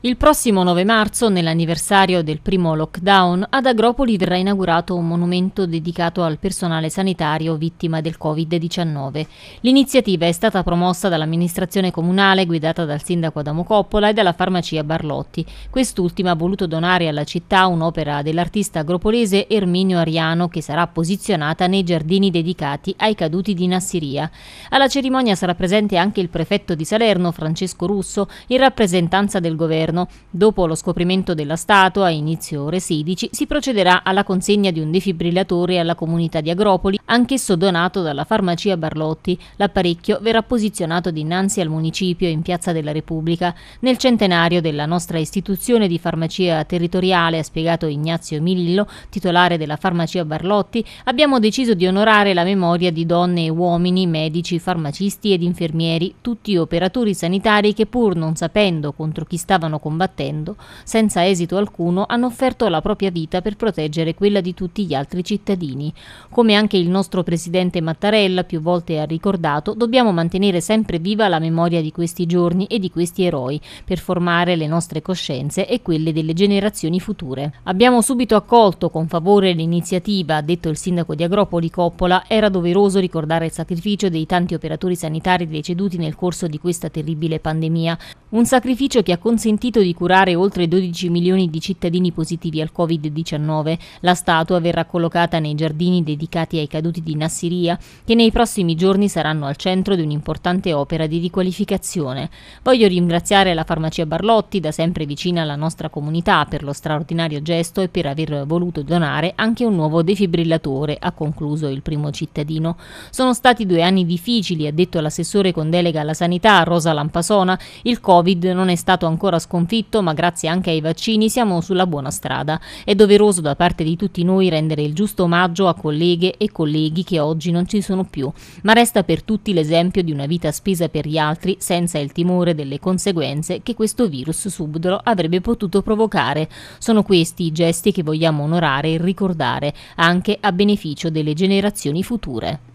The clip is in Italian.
Il prossimo 9 marzo, nell'anniversario del primo lockdown, ad Agropoli verrà inaugurato un monumento dedicato al personale sanitario vittima del Covid-19. L'iniziativa è stata promossa dall'amministrazione comunale guidata dal sindaco Adamo Coppola e dalla farmacia Barlotti. Quest'ultima ha voluto donare alla città un'opera dell'artista agropolese Erminio Ariano che sarà posizionata nei giardini dedicati ai caduti di Nassiria. Alla cerimonia sarà presente anche il prefetto di Salerno Francesco Russo in rappresentanza del governo interno. Dopo lo scoprimento della statua, a inizio ore 16, si procederà alla consegna di un defibrillatore alla comunità di Agropoli, anch'esso donato dalla farmacia Barlotti. L'apparecchio verrà posizionato dinanzi al municipio in Piazza della Repubblica. Nel centenario della nostra istituzione di farmacia territoriale, ha spiegato Ignazio Milillo, titolare della farmacia Barlotti, abbiamo deciso di onorare la memoria di donne e uomini, medici, farmacisti ed infermieri, tutti operatori sanitari che pur non sapendo contro chi stavano stanno combattendo, senza esito alcuno, hanno offerto la propria vita per proteggere quella di tutti gli altri cittadini. Come anche il nostro presidente Mattarella più volte ha ricordato, dobbiamo mantenere sempre viva la memoria di questi giorni e di questi eroi per formare le nostre coscienze e quelle delle generazioni future. Abbiamo subito accolto con favore l'iniziativa, ha detto il sindaco di Agropoli Coppola, era doveroso ricordare il sacrificio dei tanti operatori sanitari deceduti nel corso di questa terribile pandemia, un sacrificio che ha consentito consentito di curare oltre 12 milioni di cittadini positivi al Covid-19. La statua verrà collocata nei giardini dedicati ai caduti di Nassiria, che nei prossimi giorni saranno al centro di un'importante opera di riqualificazione. Voglio ringraziare la farmacia Barlotti, da sempre vicina alla nostra comunità, per lo straordinario gesto e per aver voluto donare anche un nuovo defibrillatore, ha concluso il primo cittadino. Sono stati due anni difficili, ha detto l'assessore con delega alla sanità Rosa Lampasona. Il Covid non è stato ancora sconfitto sconfitto, ma grazie anche ai vaccini siamo sulla buona strada. È doveroso da parte di tutti noi rendere il giusto omaggio a colleghe e colleghi che oggi non ci sono più, ma resta per tutti l'esempio di una vita spesa per gli altri senza il timore delle conseguenze che questo virus subdolo avrebbe potuto provocare. Sono questi i gesti che vogliamo onorare e ricordare, anche a beneficio delle generazioni future.